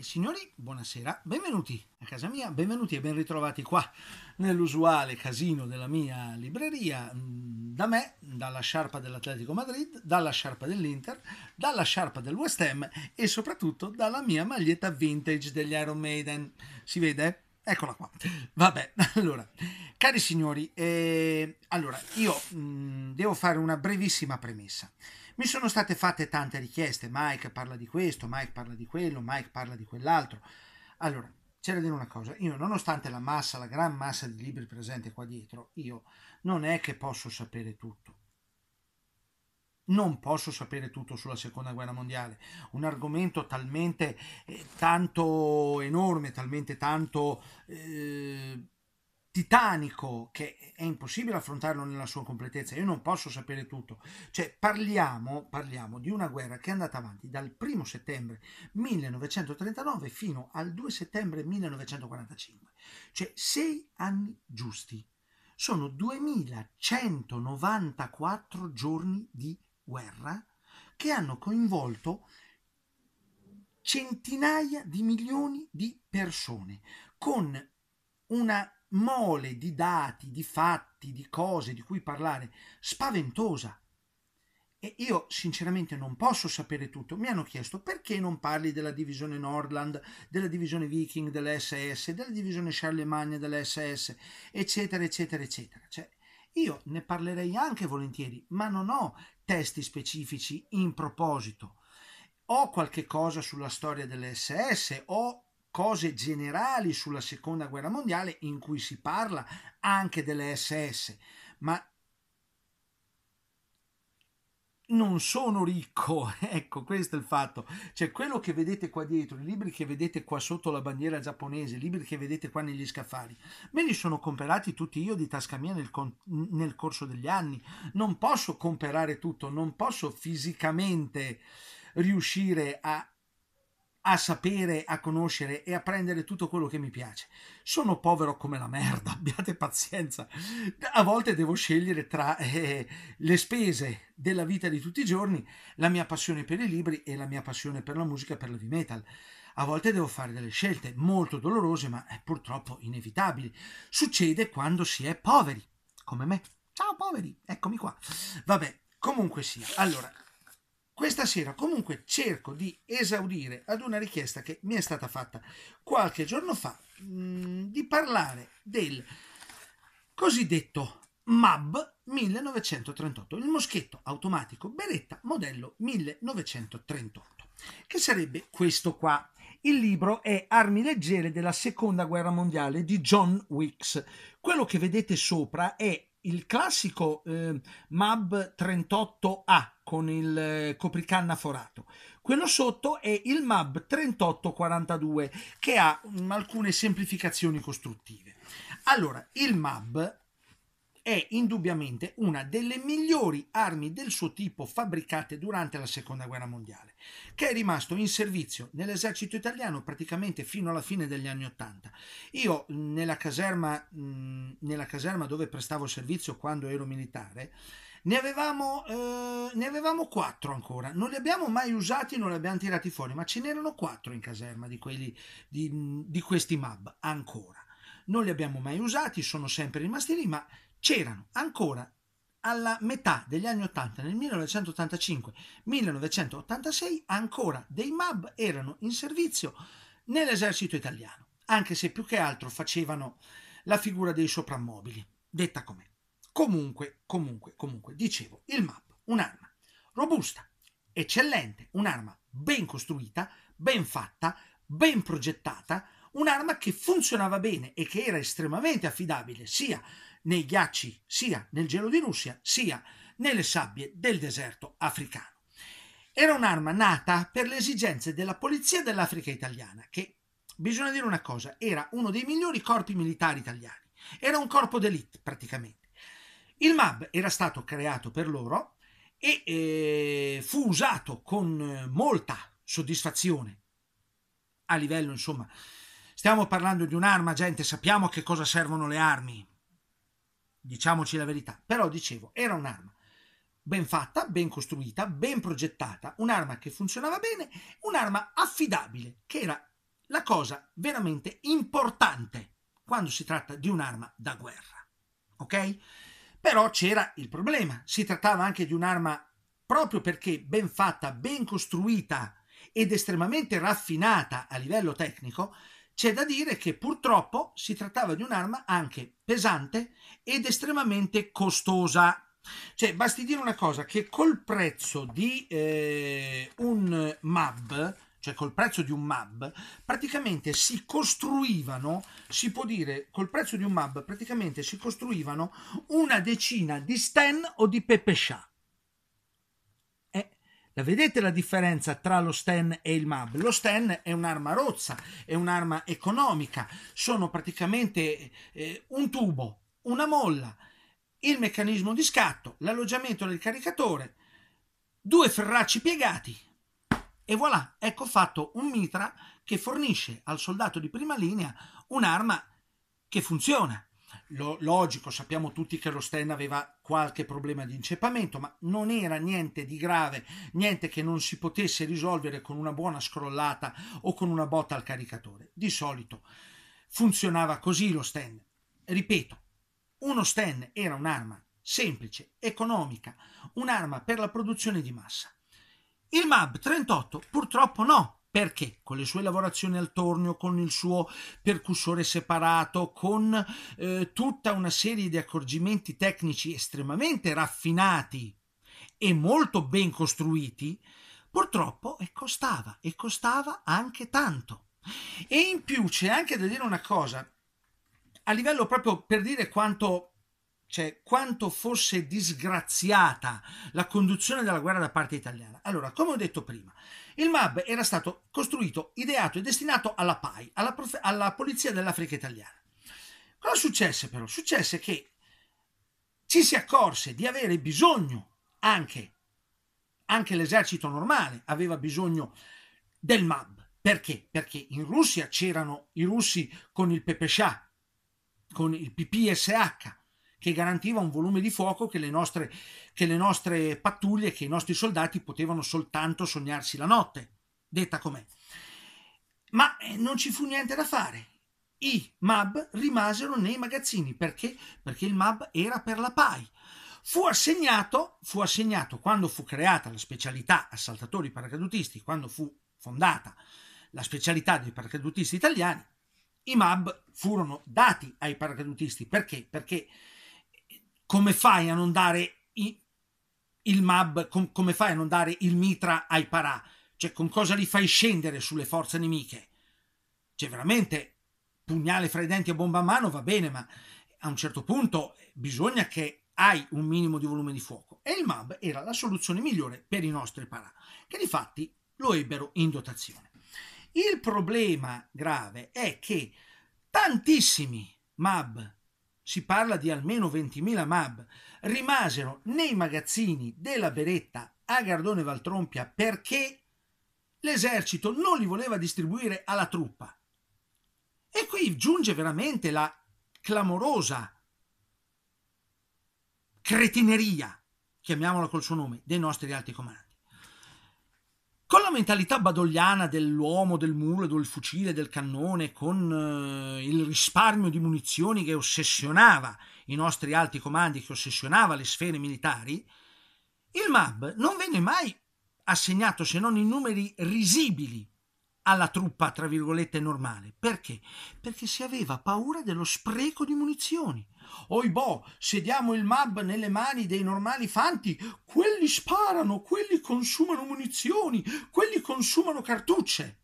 E signori, buonasera, benvenuti a casa mia, benvenuti e ben ritrovati qua nell'usuale casino della mia libreria, mm, da me, dalla sciarpa dell'Atletico Madrid, dalla sciarpa dell'Inter, dalla sciarpa del West Ham e soprattutto dalla mia maglietta vintage degli Iron Maiden. Si vede? Eccola qua. Vabbè, allora, cari signori, eh, allora, io mh, mm, devo fare una brevissima premessa. Mi sono state fatte tante richieste, Mike parla di questo, Mike parla di quello, Mike parla di quell'altro. Allora, c'è da dire una cosa, io nonostante la massa, la gran massa di libri presente qua dietro, io non è che posso sapere tutto. Non posso sapere tutto sulla seconda guerra mondiale, un argomento talmente eh, tanto enorme, talmente tanto eh, titanico che è impossibile affrontarlo nella sua completezza. Io non posso sapere tutto. Cioè, parliamo, parliamo di una guerra che è andata avanti dal 1 settembre 1939 fino al 2 settembre 1945, cioè sei anni giusti. Sono 2194 giorni di guerra guerra che hanno coinvolto centinaia di milioni di persone con una mole di dati, di fatti, di cose di cui parlare spaventosa. E io sinceramente non posso sapere tutto. Mi hanno chiesto perché non parli della divisione Nordland, della divisione Viking dell'SS, della divisione Charlemagne dell'SS, eccetera, eccetera, eccetera. Cioè, io ne parlerei anche volentieri, ma non ho testi specifici in proposito. Ho qualche cosa sulla storia delle SS, ho cose generali sulla seconda guerra mondiale in cui si parla anche delle SS, ma non sono ricco, ecco questo è il fatto, cioè quello che vedete qua dietro, i libri che vedete qua sotto la bandiera giapponese, i libri che vedete qua negli scaffali, me li sono comprati tutti io di tasca mia nel, nel corso degli anni, non posso comprare tutto, non posso fisicamente riuscire a a sapere, a conoscere e a prendere tutto quello che mi piace. Sono povero come la merda, abbiate pazienza. A volte devo scegliere tra eh, le spese della vita di tutti i giorni, la mia passione per i libri e la mia passione per la musica e per l'heavy metal. A volte devo fare delle scelte molto dolorose, ma purtroppo inevitabili. Succede quando si è poveri, come me. Ciao poveri, eccomi qua. Vabbè, comunque sia. Allora, questa sera comunque cerco di esaudire ad una richiesta che mi è stata fatta qualche giorno fa mh, mm, di parlare del cosiddetto MAB 1938, il moschetto automatico Beretta modello 1938, che sarebbe questo qua. Il libro è Armi leggere della seconda guerra mondiale di John Wicks. Quello che vedete sopra è il classico eh, MAB 38A con il eh, copricanna forato. Quello sotto è il MAB 3842 che ha mh, mm, alcune semplificazioni costruttive. Allora, il MAB è indubbiamente una delle migliori armi del suo tipo fabbricate durante la seconda guerra mondiale, che è rimasto in servizio nell'esercito italiano praticamente fino alla fine degli anni Ottanta. Io nella caserma, nella caserma dove prestavo servizio quando ero militare, ne avevamo, eh, ne avevamo quattro ancora, non li abbiamo mai usati, non li abbiamo tirati fuori, ma ce n'erano quattro in caserma di, quelli, di, di questi MAB ancora. Non li abbiamo mai usati, sono sempre rimasti lì, ma c'erano ancora alla metà degli anni 80, nel 1985-1986, ancora dei MAB erano in servizio nell'esercito italiano, anche se più che altro facevano la figura dei soprammobili, detta com'è. Comunque, comunque, comunque, dicevo, il MAB, un'arma robusta, eccellente, un'arma ben costruita, ben fatta, ben progettata, un'arma che funzionava bene e che era estremamente affidabile sia nei ghiacci, sia nel gelo di Russia, sia nelle sabbie del deserto africano. Era un'arma nata per le esigenze della polizia dell'Africa italiana, che, bisogna dire una cosa, era uno dei migliori corpi militari italiani. Era un corpo d'elite praticamente. Il MAB era stato creato per loro e eh, fu usato con molta soddisfazione a livello, insomma, stiamo parlando di un'arma, gente, sappiamo a che cosa servono le armi, diciamoci la verità. Però dicevo, era un'arma ben fatta, ben costruita, ben progettata, un'arma che funzionava bene, un'arma affidabile, che era la cosa veramente importante quando si tratta di un'arma da guerra. Ok? Però c'era il problema, si trattava anche di un'arma proprio perché ben fatta, ben costruita ed estremamente raffinata a livello tecnico, c'è da dire che purtroppo si trattava di un'arma anche pesante ed estremamente costosa. Cioè, basti dire una cosa, che col prezzo di eh, un MAB, cioè col prezzo di un MAB, praticamente si costruivano, si può dire, col prezzo di un MAB praticamente si costruivano una decina di Sten o di Pepe Shah. La vedete la differenza tra lo Sten e il MAB? Lo Sten è un'arma rozza, è un'arma economica, sono praticamente eh, un tubo, una molla, il meccanismo di scatto, l'alloggiamento del caricatore, due ferracci piegati e voilà, ecco fatto un mitra che fornisce al soldato di prima linea un'arma che funziona, lo, logico, sappiamo tutti che lo Sten aveva qualche problema di inceppamento, ma non era niente di grave, niente che non si potesse risolvere con una buona scrollata o con una botta al caricatore. Di solito funzionava così lo Sten. Ripeto, uno Sten era un'arma semplice, economica, un'arma per la produzione di massa. Il MAB 38 purtroppo no, perché con le sue lavorazioni al tornio, con il suo percussore separato, con eh, tutta una serie di accorgimenti tecnici estremamente raffinati e molto ben costruiti, purtroppo e costava e costava anche tanto. E in più c'è anche da dire una cosa, a livello proprio per dire quanto cioè quanto fosse disgraziata la conduzione della guerra da parte italiana. Allora, come ho detto prima, il MAB era stato costruito, ideato e destinato alla PAI, alla, prof- alla Polizia dell'Africa Italiana. Cosa successe però? Successe che ci si accorse di avere bisogno anche, anche l'esercito normale aveva bisogno del MAB. Perché? Perché in Russia c'erano i russi con il PPSH, con il PPSH, che garantiva un volume di fuoco che le nostre, che le nostre pattuglie, che i nostri soldati potevano soltanto sognarsi la notte, detta com'è. Ma eh, non ci fu niente da fare. I MAB rimasero nei magazzini perché? Perché il MAB era per la PAI. Fu assegnato, fu assegnato quando fu creata la specialità assaltatori paracadutisti, quando fu fondata la specialità dei paracadutisti italiani, i MAB furono dati ai paracadutisti perché? Perché come fai a non dare il MAB, com- come fai a non dare il mitra ai parà? Cioè, con cosa li fai scendere sulle forze nemiche? Cioè, veramente, pugnale fra i denti e bomba a mano va bene, ma a un certo punto bisogna che hai un minimo di volume di fuoco. E il MAB era la soluzione migliore per i nostri parà, che di fatti lo ebbero in dotazione. Il problema grave è che tantissimi MAB si parla di almeno 20.000 MAB, rimasero nei magazzini della Beretta a Gardone Valtrompia perché l'esercito non li voleva distribuire alla truppa. E qui giunge veramente la clamorosa cretineria, chiamiamola col suo nome, dei nostri alti comandi la mentalità badogliana dell'uomo, del mulo, del fucile, del cannone, con eh, il risparmio di munizioni che ossessionava i nostri alti comandi, che ossessionava le sfere militari, il MAB non venne mai assegnato se non in numeri risibili alla truppa, tra virgolette, normale. Perché? Perché si aveva paura dello spreco di munizioni. Oibò, se diamo il MAB nelle mani dei normali fanti, quelli sparano, quelli consumano munizioni, quelli consumano cartucce.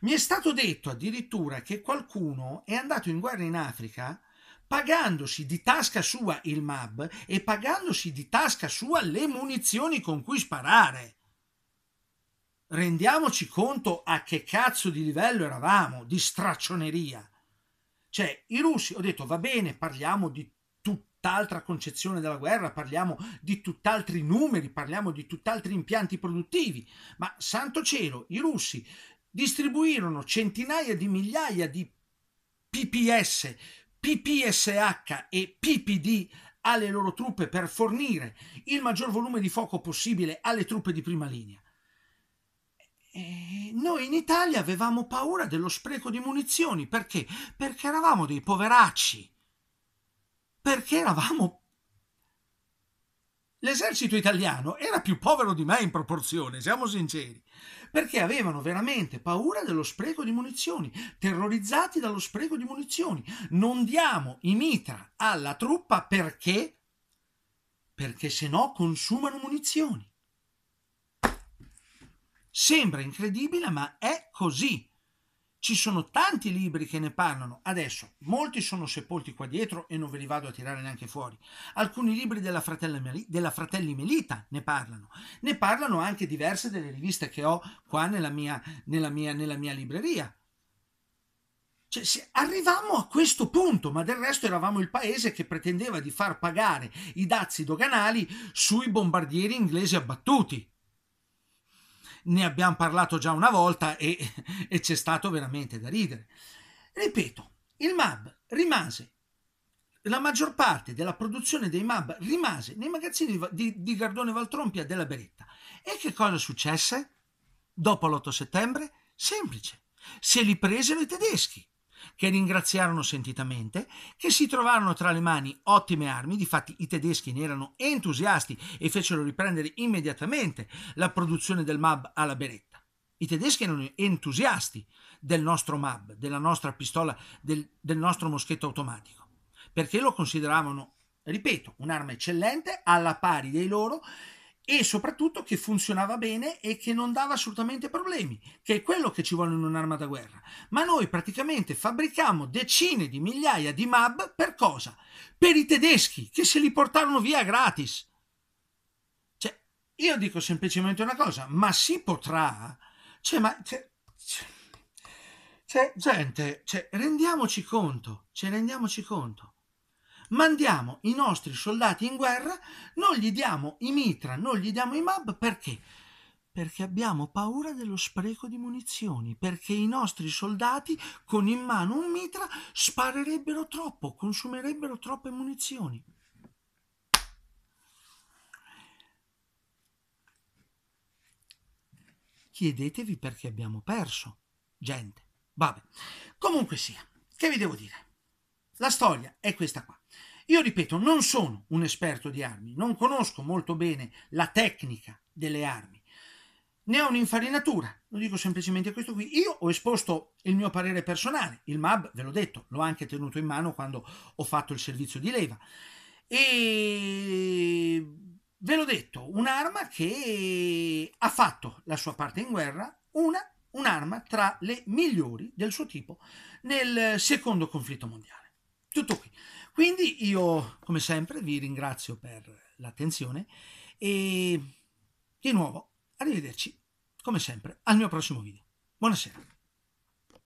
Mi è stato detto addirittura che qualcuno è andato in guerra in Africa pagandosi di tasca sua il MAB e pagandosi di tasca sua le munizioni con cui sparare rendiamoci conto a che cazzo di livello eravamo, di straccioneria. Cioè, i russi, ho detto, va bene, parliamo di tutt'altra concezione della guerra, parliamo di tutt'altri numeri, parliamo di tutt'altri impianti produttivi, ma santo cielo, i russi distribuirono centinaia di migliaia di PPS, PPSH e PPD alle loro truppe per fornire il maggior volume di fuoco possibile alle truppe di prima linea. Eh, noi in Italia avevamo paura dello spreco di munizioni perché? Perché eravamo dei poveracci. Perché eravamo. L'esercito italiano era più povero di me in proporzione, siamo sinceri, perché avevano veramente paura dello spreco di munizioni, terrorizzati dallo spreco di munizioni. Non diamo i mitra alla truppa perché? Perché se no consumano munizioni. Sembra incredibile, ma è così. Ci sono tanti libri che ne parlano. Adesso, molti sono sepolti qua dietro e non ve li vado a tirare neanche fuori. Alcuni libri della, della Fratelli Melita ne parlano. Ne parlano anche diverse delle riviste che ho qua nella mia, nella mia, nella mia libreria. Cioè, se arrivavamo a questo punto, ma del resto eravamo il paese che pretendeva di far pagare i dazi doganali sui bombardieri inglesi abbattuti ne abbiamo parlato già una volta e, e c'è stato veramente da ridere. Ripeto, il MAB rimase, la maggior parte della produzione dei MAB rimase nei magazzini di, di Gardone Valtrompia della Beretta. E che cosa successe? Dopo l'8 settembre? Semplice, se li presero i tedeschi che ringraziarono sentitamente, che si trovarono tra le mani ottime armi, difatti i tedeschi ne erano entusiasti e fecero riprendere immediatamente la produzione del MAB alla beretta. I tedeschi erano entusiasti del nostro MAB, della nostra pistola, del, del nostro moschetto automatico, perché lo consideravano, ripeto, un'arma eccellente, alla pari dei loro, e soprattutto che funzionava bene e che non dava assolutamente problemi, che è quello che ci vuole in un'arma da guerra. Ma noi praticamente fabbricammo decine di migliaia di MAB per cosa? Per i tedeschi che se li portarono via gratis. Cioè, io dico semplicemente una cosa, ma si potrà? Cioè, ma... Cioè, cioè, cioè gente, cioè, rendiamoci conto, cioè, rendiamoci conto mandiamo i nostri soldati in guerra, non gli diamo i mitra, non gli diamo i mab perché? Perché abbiamo paura dello spreco di munizioni, perché i nostri soldati con in mano un mitra sparerebbero troppo, consumerebbero troppe munizioni. Chiedetevi perché abbiamo perso gente. Vabbè, comunque sia, che vi devo dire? La storia è questa qua. Io ripeto, non sono un esperto di armi, non conosco molto bene la tecnica delle armi, ne ho un'infarinatura, lo dico semplicemente questo qui. Io ho esposto il mio parere personale, il MAB, ve l'ho detto, l'ho anche tenuto in mano quando ho fatto il servizio di leva. E ve l'ho detto, un'arma che ha fatto la sua parte in guerra, una, un'arma tra le migliori del suo tipo nel secondo conflitto mondiale tutto qui. Quindi io, come sempre, vi ringrazio per l'attenzione e di nuovo, arrivederci, come sempre, al mio prossimo video. Buonasera.